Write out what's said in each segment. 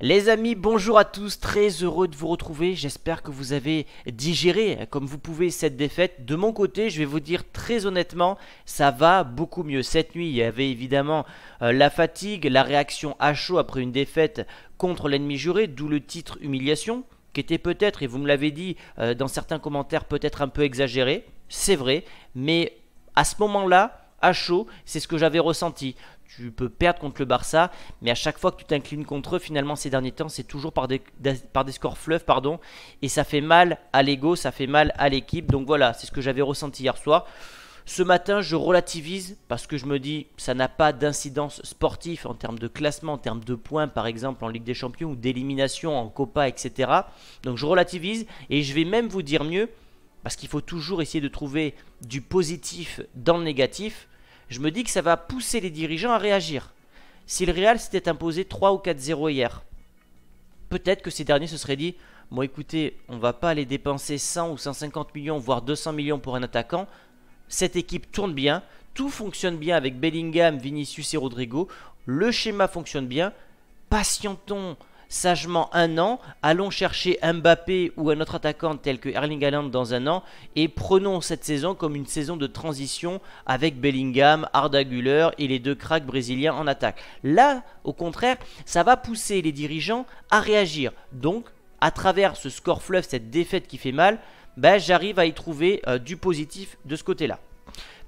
Les amis, bonjour à tous, très heureux de vous retrouver, j'espère que vous avez digéré comme vous pouvez cette défaite. De mon côté, je vais vous dire très honnêtement, ça va beaucoup mieux. Cette nuit, il y avait évidemment euh, la fatigue, la réaction à chaud après une défaite contre l'ennemi juré, d'où le titre humiliation, qui était peut-être, et vous me l'avez dit euh, dans certains commentaires, peut-être un peu exagéré, c'est vrai, mais à ce moment-là, à chaud, c'est ce que j'avais ressenti. Tu peux perdre contre le Barça, mais à chaque fois que tu t'inclines contre eux, finalement, ces derniers temps, c'est toujours par des, par des scores fleuves, pardon, et ça fait mal à l'ego, ça fait mal à l'équipe. Donc voilà, c'est ce que j'avais ressenti hier soir. Ce matin, je relativise parce que je me dis ça n'a pas d'incidence sportive en termes de classement, en termes de points par exemple en Ligue des Champions ou d'élimination en Copa, etc. Donc je relativise et je vais même vous dire mieux parce qu'il faut toujours essayer de trouver du positif dans le négatif je me dis que ça va pousser les dirigeants à réagir. Si le Real s'était imposé 3 ou 4-0 hier, peut-être que ces derniers se seraient dit Bon, écoutez, on va pas aller dépenser 100 ou 150 millions, voire 200 millions pour un attaquant. Cette équipe tourne bien, tout fonctionne bien avec Bellingham, Vinicius et Rodrigo. Le schéma fonctionne bien. Patientons, sagement un an, allons chercher Mbappé ou un autre attaquant tel que Erling Haaland dans un an et prenons cette saison comme une saison de transition avec Bellingham, Arda et les deux cracks brésiliens en attaque. Là, au contraire, ça va pousser les dirigeants à réagir. Donc, à travers ce score fleuve, cette défaite qui fait mal, ben, j'arrive à y trouver euh, du positif de ce côté-là.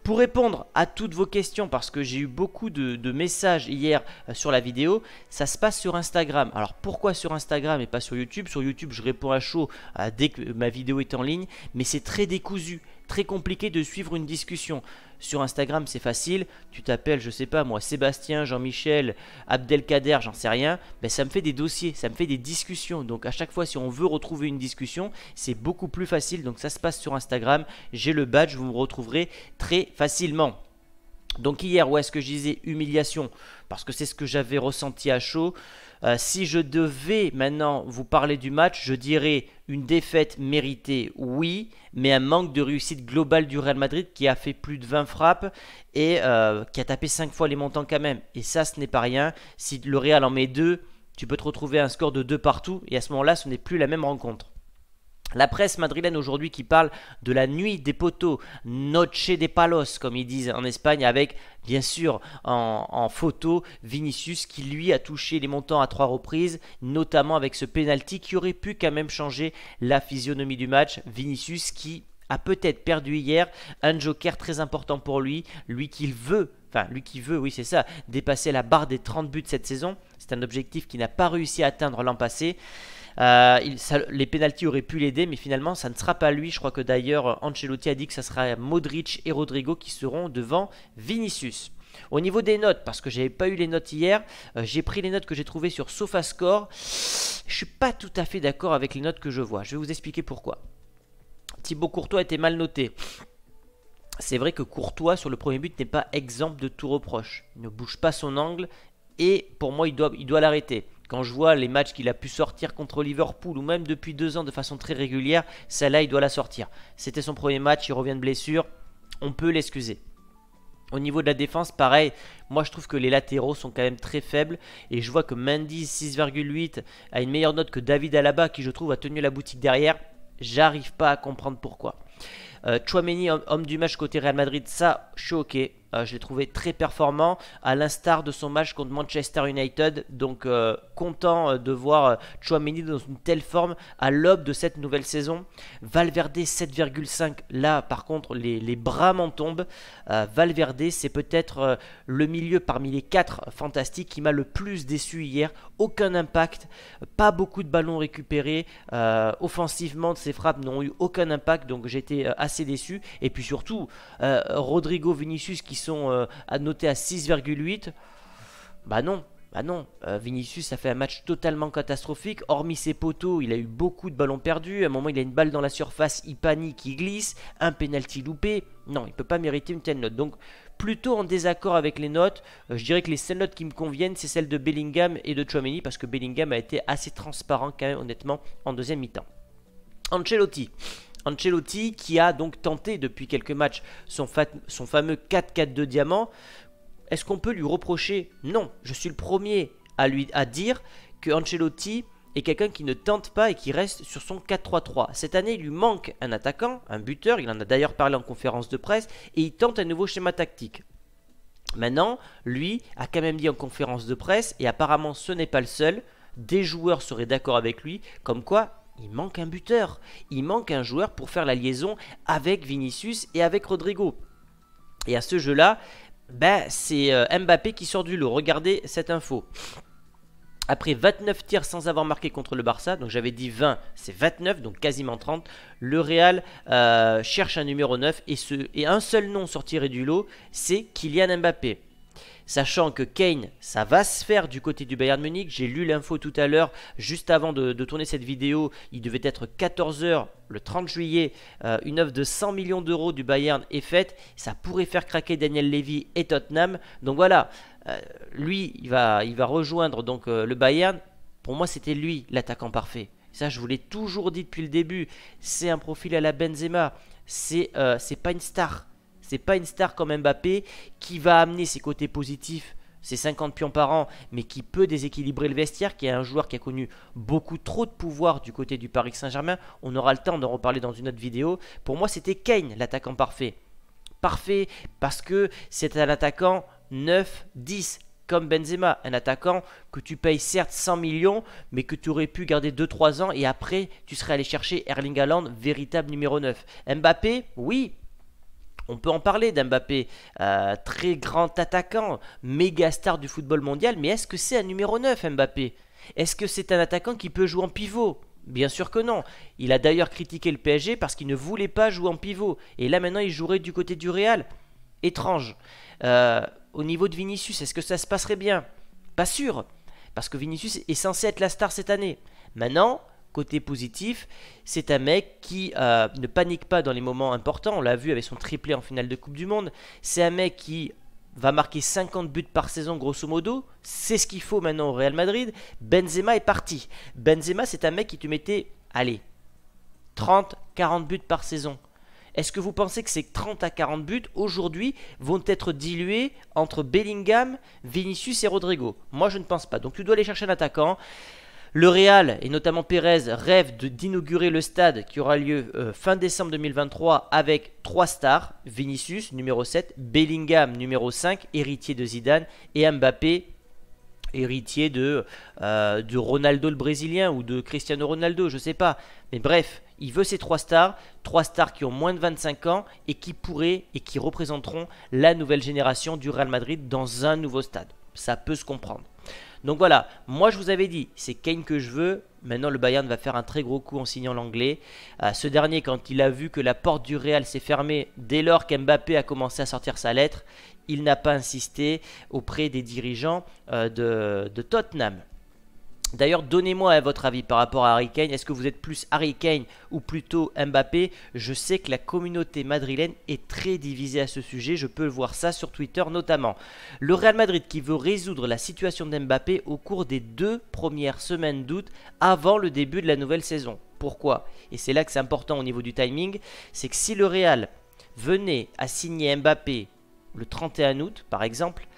Pour répondre à toutes vos questions, parce que j'ai eu beaucoup de, messages hier euh, sur la vidéo, ça se passe sur Instagram. Alors pourquoi sur Instagram et pas sur YouTube Sur YouTube, je réponds à chaud euh, dès que ma vidéo est en ligne, mais c'est très décousu très compliqué de suivre une discussion. Sur Instagram, c'est facile. Tu t'appelles, je sais pas moi, Sébastien, Jean-Michel, Abdelkader, j'en sais rien. Mais ça me fait des dossiers, ça me fait des discussions. Donc à chaque fois, si on veut retrouver une discussion, c'est beaucoup plus facile. Donc ça se passe sur Instagram. J'ai le badge, vous me retrouverez très facilement. Donc hier, où est-ce que je disais humiliation Parce que c'est ce que j'avais ressenti à chaud. Euh, si je devais maintenant vous parler du match, je dirais une défaite méritée, oui, mais un manque de réussite globale du Real Madrid qui a fait plus de 20 frappes et euh, qui a tapé 5 fois les montants quand même. Et ça, ce n'est pas rien. Si le Real en met 2, tu peux te retrouver un score de 2 partout et à ce moment-là, ce n'est plus la même rencontre. La presse madrilène aujourd'hui qui parle de la nuit des poteaux, Noche de Palos, comme ils disent en Espagne, avec bien sûr en, photo Vinicius qui lui a touché les montants à trois reprises, notamment avec ce penalty qui aurait pu quand même changer la physionomie du match. Vinicius qui a peut-être perdu hier un joker très important pour lui, lui qui veut enfin lui qui veut, oui c'est ça, dépasser la barre des 30 buts cette saison. C'est un objectif qu'il n'a pas réussi à atteindre l'an passé. Euh, les pénalties auraient pu l'aider, mais finalement, ça ne sera pas lui. Je crois que d'ailleurs, Ancelotti a dit que ça sera Modric et Rodrigo qui seront devant Vinicius. Au niveau des notes, parce que j'avais pas eu les notes hier, euh, j'ai pris les notes que j'ai trouvées sur SofaScore. Je suis pas tout à fait d'accord avec les notes que je vois. Je vais vous expliquer pourquoi. Thibaut Courtois était mal noté. C'est vrai que Courtois sur le premier but n'est pas exemple de tout reproche. Il ne bouge pas son angle et pour moi il doit l'arrêter. Quand je vois les matchs qu'il a pu sortir contre Liverpool ou même depuis deux ans de façon très régulière, celle-là, il doit la sortir. C'était son premier match, il revient de blessure, on peut l'excuser. Au niveau de la défense, pareil, moi je trouve que les latéraux sont quand même très faibles et je vois que Mendy 6,8 a une meilleure note que David Alaba qui je trouve a tenu la boutique derrière. J'arrive pas à comprendre pourquoi. Euh, Chouameni, homme, homme, du match côté Real Madrid, ça, je suis ok j'ai euh, je l'ai trouvé très performant, à l'instar de son match contre Manchester United. Donc euh, content euh, de voir Chouameni dans une telle forme à l'aube de cette nouvelle saison. Valverde 7,5. Là, par contre, les, les bras m'en tombent. Valverde, c'est peut-être le milieu parmi les 4 fantastiques qui m'a le plus déçu hier. Aucun impact, pas beaucoup de ballons récupérés. offensivement, ses frappes n'ont eu aucun impact, donc j'étais assez déçu. Et puis surtout, Rodrigo Vinicius qui sont à euh, annotés à 6,8. Bah non, bah non. Euh, Vinicius a fait un match totalement catastrophique. Hormis ses poteaux, il a eu beaucoup de ballons perdus. À un moment, il a une balle dans la surface, il panique, il glisse, un penalty loupé. Non, il peut pas mériter une telle note. Donc, plutôt en désaccord avec les notes. Euh, je dirais que les seules notes qui me conviennent, c'est celles de Bellingham et de Chouameni, parce que Bellingham a été assez transparent quand même, honnêtement, en deuxième mi-temps. Ancelotti. Ancelotti qui a donc tenté depuis quelques matchs son, fameux 4-4-2 diamant. Est-ce qu'on peut lui reprocher Non, je suis le premier à lui à dire que Ancelotti est quelqu'un qui ne tente pas et qui reste sur son 4-3-3. Cette année, il lui manque un attaquant, un buteur, il en a d'ailleurs parlé en conférence de presse, et il tente un nouveau schéma tactique. Maintenant, lui a quand même dit en conférence de presse, et apparemment ce n'est pas le seul, des joueurs seraient d'accord avec lui, comme quoi il manque un buteur, il manque un joueur pour faire la liaison avec Vinicius et avec Rodrigo. Et à ce jeu-là, ben, c'est euh, Mbappé qui sort du lot. Regardez cette info. Après 29 tirs sans avoir marqué contre le Barça, donc j'avais dit 20, c'est 29, donc quasiment 30, le Real euh, cherche un numéro 9 et, ce, et un seul nom sortirait du lot, c'est Kylian Mbappé sachant que Kane, ça va se faire du côté du Bayern Munich. J'ai lu l'info tout à l'heure, juste avant de, tourner cette vidéo, il devait être 14h le 30 juillet. Euh, une offre de 100 millions d'euros du Bayern est faite. Ça pourrait faire craquer Daniel Levy et Tottenham. Donc voilà, euh, lui, il va, il va rejoindre donc euh, le Bayern. Pour moi, c'était lui l'attaquant parfait. Ça, je vous l'ai toujours dit depuis le début. C'est un profil à la Benzema. C'est c'est pas une star. C'est pas une star comme Mbappé qui va amener ses côtés positifs ses 50 pions par an, mais qui peut déséquilibrer le vestiaire, qui est un joueur qui a connu beaucoup trop de pouvoir du côté du Paris Saint-Germain. On aura le temps d'en reparler dans une autre vidéo. Pour moi, c'était Kane, l'attaquant parfait. Parfait, parce que c'est un attaquant 9-10, comme Benzema, un attaquant que tu payes certes 100 millions, mais que tu aurais pu garder 2-3 ans et après, tu serais allé chercher Erling Haaland, véritable numéro 9. Mbappé, oui, on peut en parler d'Mbappé, euh, très grand attaquant, méga star du football mondial, mais est-ce que c'est un numéro 9 Mbappé Est-ce que c'est un attaquant qui peut jouer en pivot Bien sûr que non. Il a d'ailleurs critiqué le PSG parce qu'il ne voulait pas jouer en pivot. Et là maintenant il jouerait du côté du Real. Étrange. Euh, au niveau de Vinicius, est-ce que ça se passerait bien Pas sûr. Parce que Vinicius est censé être la star cette année. Maintenant, Côté positif, c'est un mec qui euh, ne panique pas dans les moments importants. On l'a vu avec son triplé en finale de Coupe du Monde. C'est un mec qui va marquer 50 buts par saison grosso modo, c'est ce qu'il faut maintenant au Real Madrid. Benzema est parti. Benzema, c'est un mec qui te mettait, allez, 30, 40 buts par saison. Est-ce que vous pensez que ces 30 à 40 buts aujourd'hui vont être dilués entre Bellingham, Vinicius et Rodrigo Moi, je ne pense pas. Donc tu dois aller chercher un attaquant. Le Real, et notamment Pérez, rêve d'inaugurer le stade qui aura lieu euh, fin décembre 2023 avec trois stars, Vinicius numéro 7, Bellingham numéro 5, héritier de Zidane, et Mbappé héritier euh, de, Ronaldo le Brésilien ou de Cristiano Ronaldo, je ne sais pas. Mais bref, il veut ces trois stars, trois stars qui ont moins de 25 ans et qui pourraient et qui représenteront la nouvelle génération du Real Madrid dans un nouveau stade. Ça peut se comprendre. Donc voilà, moi je vous avais dit, c'est Kane que je veux. Maintenant, le Bayern va faire un très gros coup en signant l'anglais. Euh, ce dernier, quand il a vu que la porte du Real s'est fermée dès lors qu'Mbappé a commencé à sortir sa lettre, il n'a pas insisté auprès des dirigeants euh, de, de Tottenham. D'ailleurs, donnez-moi votre avis par rapport à Harry Kane. Est-ce que vous êtes plus Harry Kane ou plutôt Mbappé Je sais que la communauté madrilène est très divisée à ce sujet. Je peux voir ça sur Twitter notamment. Le Real Madrid qui veut résoudre la situation d'Mbappé au cours des deux premières semaines d'août avant le début de la nouvelle saison. Pourquoi Et c'est là que c'est important au niveau du timing. C'est que si le Real venait à signer Mbappé le 31 août par exemple,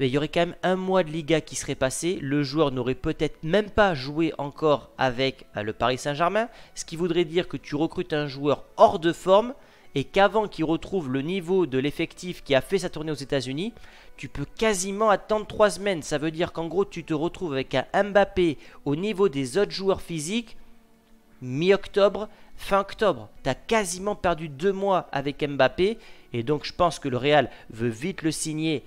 mais il y aurait quand même un mois de Liga qui serait passé. Le joueur n'aurait peut-être même pas joué encore avec euh, le Paris Saint-Germain, ce qui voudrait dire que tu recrutes un joueur hors de forme et qu'avant qu'il retrouve le niveau de l'effectif qui a fait sa tournée aux États-Unis, tu peux quasiment attendre 3 semaines. Ça veut dire qu'en gros, tu te retrouves avec un Mbappé au niveau des autres joueurs physiques mi-octobre, fin octobre. Tu as quasiment perdu 2 mois avec Mbappé et donc je pense que le Real veut vite le signer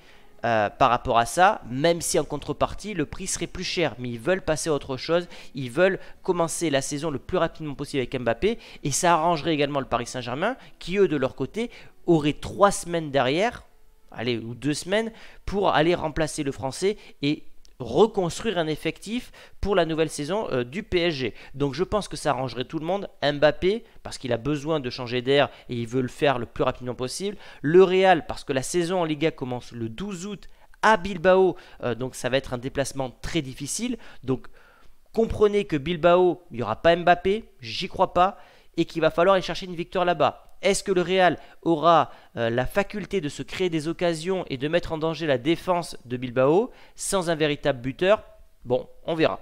euh, par rapport à ça, même si en contrepartie le prix serait plus cher. Mais ils veulent passer à autre chose, ils veulent commencer la saison le plus rapidement possible avec Mbappé, et ça arrangerait également le Paris Saint-Germain, qui eux de leur côté auraient trois semaines derrière, allez, ou deux semaines, pour aller remplacer le Français et reconstruire un effectif pour la nouvelle saison euh, du PSG. Donc je pense que ça arrangerait tout le monde. Mbappé, parce qu'il a besoin de changer d'air et il veut le faire le plus rapidement possible. Le Real, parce que la saison en Liga commence le 12 août à Bilbao. Euh, donc ça va être un déplacement très difficile. Donc comprenez que Bilbao, il n'y aura pas Mbappé, j'y crois pas, et qu'il va falloir aller chercher une victoire là-bas. Est-ce que le Real aura euh, la faculté de se créer des occasions et de mettre en danger la défense de Bilbao sans un véritable buteur Bon, on verra.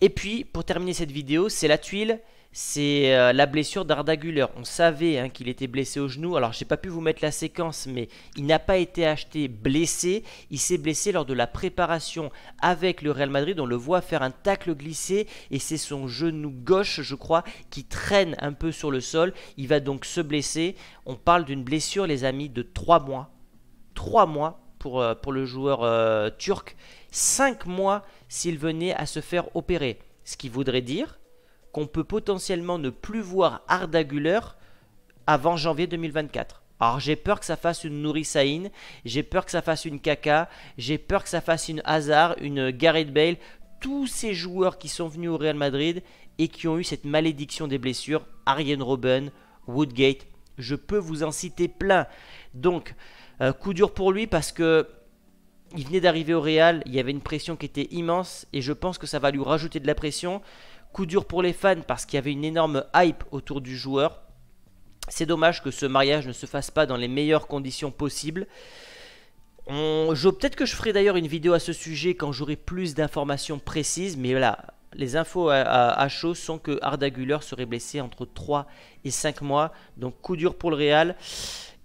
Et puis, pour terminer cette vidéo, c'est la tuile c'est euh, la blessure d'Arda On savait hein, qu'il était blessé au genou. Alors, je j'ai pas pu vous mettre la séquence, mais il n'a pas été acheté blessé. Il s'est blessé lors de la préparation avec le Real Madrid. On le voit faire un tacle glissé et c'est son genou gauche, je crois, qui traîne un peu sur le sol. Il va donc se blesser. On parle d'une blessure, les amis, de 3 mois. 3 mois euh, pour, le joueur euh, turc. 5 mois s'il venait à se faire opérer. Ce qui voudrait dire qu'on peut potentiellement ne plus voir Arda avant janvier 2024. Alors j'ai peur que ça fasse une Nouri j'ai peur que ça fasse une caca, j'ai peur que ça fasse une Hazard, une Gareth Bale, tous ces joueurs qui sont venus au Real Madrid et qui ont eu cette malédiction des blessures, Ariane Robben, Woodgate, je peux vous en citer plein. Donc euh, coup dur pour lui parce que il venait d'arriver au Real, il y avait une pression qui était immense et je pense que ça va lui rajouter de la pression. Coup dur pour les fans parce qu'il y avait une énorme hype autour du joueur. C'est dommage que ce mariage ne se fasse pas dans les meilleures conditions possibles. Peut-être que je ferai d'ailleurs une vidéo à ce sujet quand j'aurai plus d'informations précises, mais voilà, les infos à, chaud sont que Arda serait blessé entre 3 et 5 mois, donc coup dur pour le Real.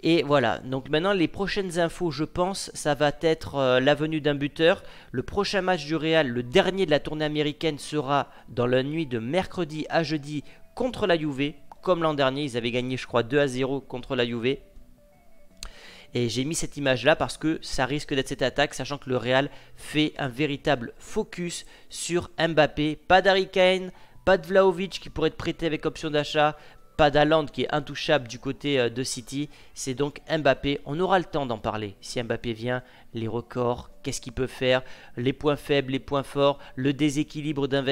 Et voilà, donc maintenant les prochaines infos, je pense, ça va être euh, la venue d'un buteur. Le prochain match du Real, le dernier de la tournée américaine, sera dans la nuit de mercredi à jeudi contre la Juve. Comme l'an dernier, ils avaient gagné, je crois, 2 à 0 contre la Juve. Et j'ai mis cette image là parce que ça risque d'être cette attaque, sachant que le Real fait un véritable focus sur Mbappé. Pas d'Harry Kane, pas de Vlaovic qui pourrait être prêté avec option d'achat, pas qui est intouchable du côté euh, de City, c'est donc Mbappé. On aura le temps d'en parler. Si Mbappé vient, les records, qu'est-ce qu'il peut faire, les points faibles, les points forts, le déséquilibre d'un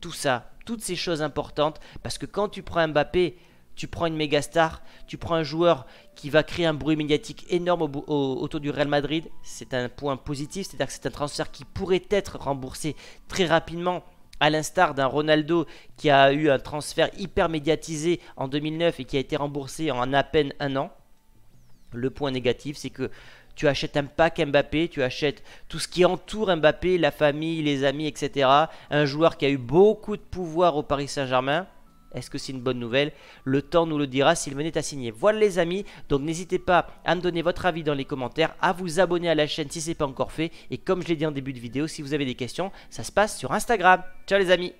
tout ça, toutes ces choses importantes, parce que quand tu prends Mbappé, tu prends une méga star, tu prends un joueur qui va créer un bruit médiatique énorme autour du Real Madrid, c'est un point positif, c'est-à-dire que c'est un transfert qui pourrait être remboursé très rapidement à l'instar d'un Ronaldo qui a eu un transfert hyper médiatisé en 2009 et qui a été remboursé en à peine un an. Le point négatif, c'est que tu achètes un pack Mbappé, tu achètes tout ce qui entoure Mbappé, la famille, les amis, etc. Un joueur qui a eu beaucoup de pouvoir au Paris Saint-Germain est-ce que c'est une bonne nouvelle Le temps nous le dira s'il venait à signer. Voilà les amis, donc n'hésitez pas à me donner votre avis dans les commentaires, à vous abonner à la chaîne si ce n'est pas encore fait. Et comme je l'ai dit en début de vidéo, si vous avez des questions, ça se passe sur Instagram. Ciao les amis